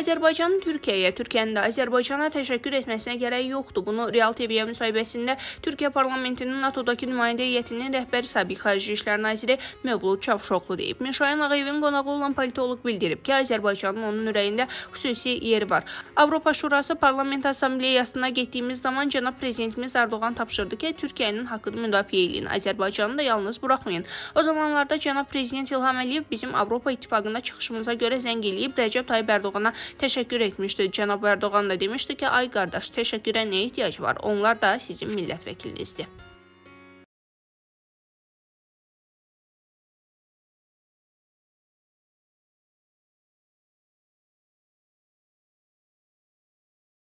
Azərbaycanın Türkiyəyə, Türkiyənin də Azərbaycana təşəkkür etməsinə gərək yoxdur. Bunu Real TV-yə müsahibəsində Türkiyə parlamentinin NATO-dakı nümayəndə heyətinin rəhbəri sabiq xarici İşlər naziri Mövlud Çavuşoğlu deyib. Mişayan Ağayevin qonağı olan politoloq bildirib ki, Azərbaycanın onun ürəyində xüsusi yeri var. Avropa Şurası Parlament Assambleyasına getdiyimiz zaman cənab prezidentimiz Erdoğan tapşırdı ki, Türkiyənin haqqını müdafiə eləyin, Azərbaycanı da yalnız buraxmayın. O zamanlarda cənab prezident İlham Əliyev bizim Avropa İttifaqına çıxışımıza görə zəng eləyib Rəcəb Tayyib Ərdoğana təşəkkür etmişdi. Cənab Erdoğan da demişdi ki, ay qardaş, təşəkkürə nə ehtiyac var? Onlar da sizin millət vəkilinizdir.